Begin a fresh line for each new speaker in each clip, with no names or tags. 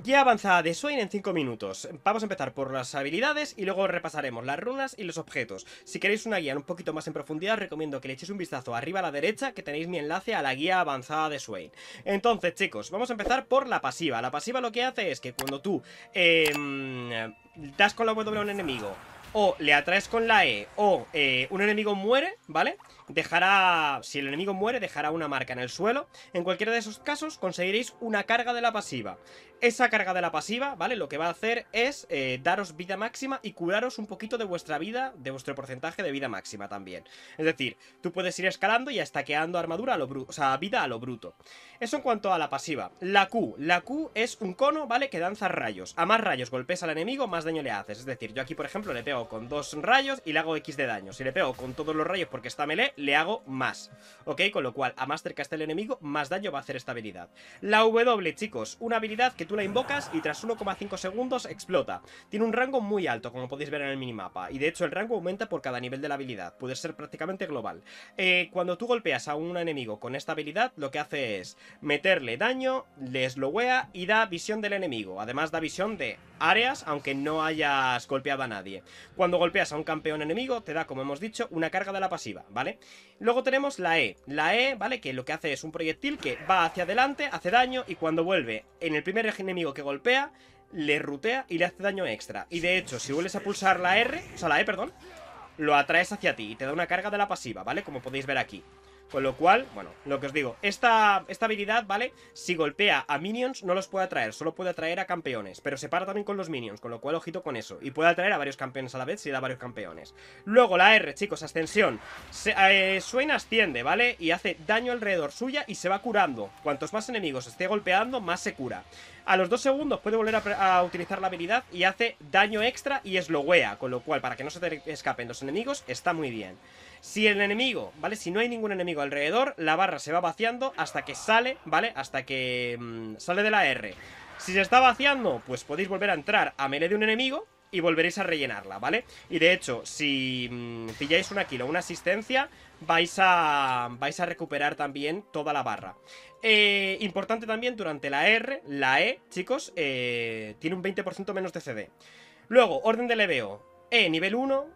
Guía avanzada de Swain en 5 minutos. Vamos a empezar por las habilidades y luego repasaremos las runas y los objetos. Si queréis una guía un poquito más en profundidad, recomiendo que le echéis un vistazo arriba a la derecha, que tenéis mi enlace a la guía avanzada de Swain. Entonces, chicos, vamos a empezar por la pasiva. La pasiva lo que hace es que cuando tú em, das con la W a un enemigo, o le atraes con la E, o eh, un enemigo muere, ¿vale? vale dejará, si el enemigo muere, dejará una marca en el suelo. En cualquiera de esos casos conseguiréis una carga de la pasiva. Esa carga de la pasiva, ¿vale? Lo que va a hacer es eh, daros vida máxima y curaros un poquito de vuestra vida, de vuestro porcentaje de vida máxima también. Es decir, tú puedes ir escalando y estaqueando armadura a lo bruto, o sea, vida a lo bruto. Eso en cuanto a la pasiva. La Q. La Q es un cono, ¿vale? Que danza rayos. A más rayos golpes al enemigo, más daño le haces. Es decir, yo aquí, por ejemplo, le pego con dos rayos y le hago X de daño. Si le pego con todos los rayos porque está melee, le hago más. ¿Ok? Con lo cual, a más cerca está el enemigo, más daño va a hacer esta habilidad. La W, chicos, una habilidad que tú la invocas y tras 1,5 segundos explota. Tiene un rango muy alto, como podéis ver en el minimapa. Y de hecho, el rango aumenta por cada nivel de la habilidad. Puede ser prácticamente global. Eh, cuando tú golpeas a un enemigo con esta habilidad, lo que hace es meterle daño, le slowea y da visión del enemigo. Además, da visión de áreas, aunque no hayas golpeado a nadie. Cuando golpeas a un campeón enemigo, te da, como hemos dicho, una carga de la pasiva, ¿vale? Luego tenemos la E. La E, ¿vale? Que lo que hace es un proyectil que va hacia adelante, hace daño y cuando vuelve en el primer enemigo que golpea, le rutea y le hace daño extra. Y de hecho, si vuelves a pulsar la R, o sea, la E, perdón, lo atraes hacia ti y te da una carga de la pasiva, ¿vale? Como podéis ver aquí. Con lo cual, bueno, lo que os digo, esta, habilidad, ¿vale? Si golpea a minions, no los puede atraer, solo puede atraer a campeones. Pero se para también con los minions, con lo cual ojito con eso. Y puede atraer a varios campeones a la vez si da varios campeones. Luego la R, chicos, ascensión. Eh, suena, asciende, ¿vale? Y hace daño alrededor suya y se va curando. Cuantos más enemigos esté golpeando, más se cura. A los dos segundos puede volver a, utilizar la habilidad y hace daño extra y es eslowea, con lo cual para que no se escapen los enemigos está muy bien. Si el enemigo, ¿vale? Si no hay ningún enemigo alrededor, la barra se va vaciando hasta que sale, ¿vale? Hasta que mm, sale de la R. Si se está vaciando, pues podéis volver a entrar a melee de un enemigo y volveréis a rellenarla, ¿vale? Y de hecho, si mm, pilláis una kill o una asistencia, vais a, vais a recuperar también toda la barra. Eh, importante también, durante la R, la E, chicos, eh, tiene un 20% menos de CD. Luego, orden de leveo. E nivel 1,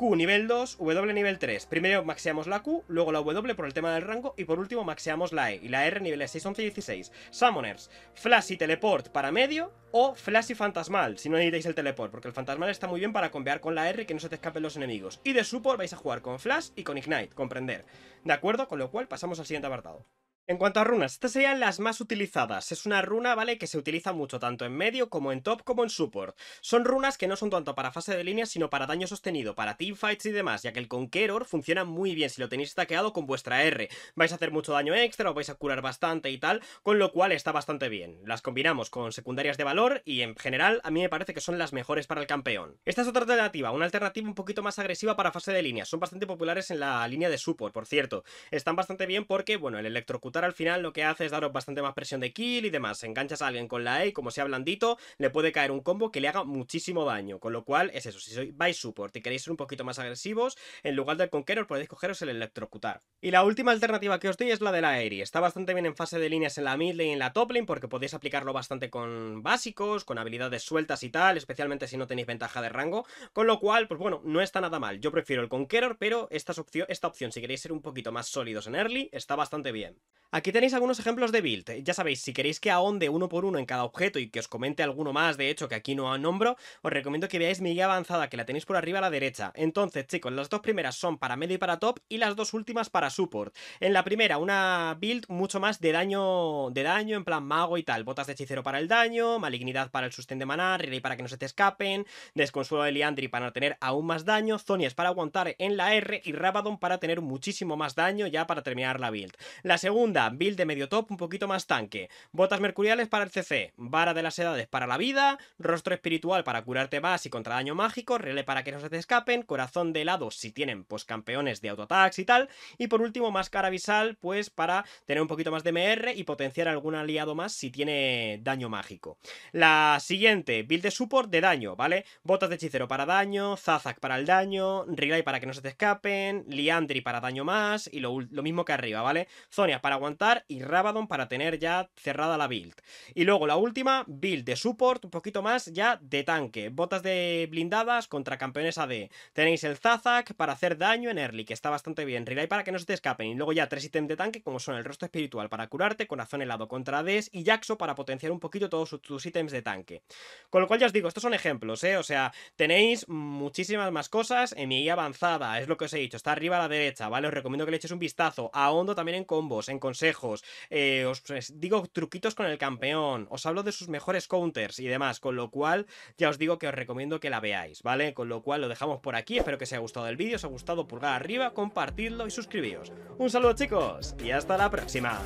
Q nivel 2, W nivel 3. Primero maxeamos la Q, luego la W por el tema del rango y por último maxeamos la E y la R niveles 6, 11 y 16. Summoners, Flash y Teleport para medio o Flash y Fantasmal, si no necesitáis el Teleport, porque el Fantasmal está muy bien para convear con la R y que no se te escapen los enemigos. Y de support vais a jugar con Flash y con Ignite, comprender. ¿De acuerdo? Con lo cual pasamos al siguiente apartado. En cuanto a runas, estas serían las más utilizadas. Es una runa, ¿vale?, que se utiliza mucho tanto en medio como en top como en support. Son runas que no son tanto para fase de línea, sino para daño sostenido, para teamfights y demás, ya que el Conqueror funciona muy bien si lo tenéis taqueado con vuestra R. Vais a hacer mucho daño extra, o vais a curar bastante y tal, con lo cual está bastante bien. Las combinamos con secundarias de valor y en general a mí me parece que son las mejores para el campeón. Esta es otra alternativa, una alternativa un poquito más agresiva para fase de línea. Son bastante populares en la línea de support, por cierto. Están bastante bien porque, bueno, el electrocutar al final lo que hace es daros bastante más presión de kill y demás. Enganchas a alguien con la E y como sea blandito, le puede caer un combo que le haga muchísimo daño. Con lo cual, es eso. Si sois vais support y queréis ser un poquito más agresivos, en lugar del conqueror podéis cogeros el electrocutar. Y la última alternativa que os doy es la de la Eri, Está bastante bien en fase de líneas en la mid lane y en la top lane porque podéis aplicarlo bastante con básicos, con habilidades sueltas y tal, especialmente si no tenéis ventaja de rango. Con lo cual, pues bueno, no está nada mal. Yo prefiero el conqueror, pero esta opción, esta opción si queréis ser un poquito más sólidos en early, está bastante bien. Aquí tenéis algunos ejemplos de build. Ya sabéis, si queréis que ahonde uno por uno en cada objeto y que os comente alguno más, de hecho, que aquí no nombro, os recomiendo que veáis mi guía avanzada, que la tenéis por arriba a la derecha. Entonces, chicos, las dos primeras son para medio y para top y las dos últimas para support. En la primera, una build mucho más de daño, de daño en plan mago y tal. Botas de hechicero para el daño, malignidad para el sustén de maná, relay para que no se te escapen, desconsuelo de Liandri para no tener aún más daño, Zonias para aguantar en la R y Rabadon para tener muchísimo más daño ya para terminar la build. La segunda build de medio top un poquito más tanque, botas mercuriales para el CC, vara de las edades para la vida, rostro espiritual para curarte más y contra daño mágico, relé para que no se te escapen, corazón de helado si tienen pues campeones de autoataques y tal, y por último máscara visal pues para tener un poquito más de MR y potenciar algún aliado más si tiene daño mágico. La siguiente, build de support de daño, ¿vale? Botas de hechicero para daño, Zazak para el daño, Relay para que no se te escapen, Liandri para daño más y lo, mismo que arriba, ¿vale? Zonia para aguantar y Rabadon para tener ya cerrada la build. Y luego la última, build de support, un poquito más ya de tanque. Botas de blindadas contra campeones AD. Tenéis el Zazak para hacer daño en early, que está bastante bien. Relay para que no se te escapen. Y luego ya tres ítems de tanque, como son el rostro espiritual para curarte, corazón helado contra ADs y Jaxo para potenciar un poquito todos tus ítems de tanque. Con lo cual ya os digo, estos son ejemplos, ¿eh? O sea, tenéis muchísimas más cosas en mi guía avanzada, es lo que os he dicho, está arriba a la derecha, ¿vale? Os recomiendo que le echéis un vistazo. A Hondo también en combos, en consejos consejos, eh, os pues, digo truquitos con el campeón, os hablo de sus mejores counters y demás, con lo cual ya os digo que os recomiendo que la veáis, ¿vale? Con lo cual lo dejamos por aquí, espero que os haya gustado el vídeo, os ha gustado pulgar arriba, compartidlo y suscribiros. Un saludo chicos y hasta la próxima.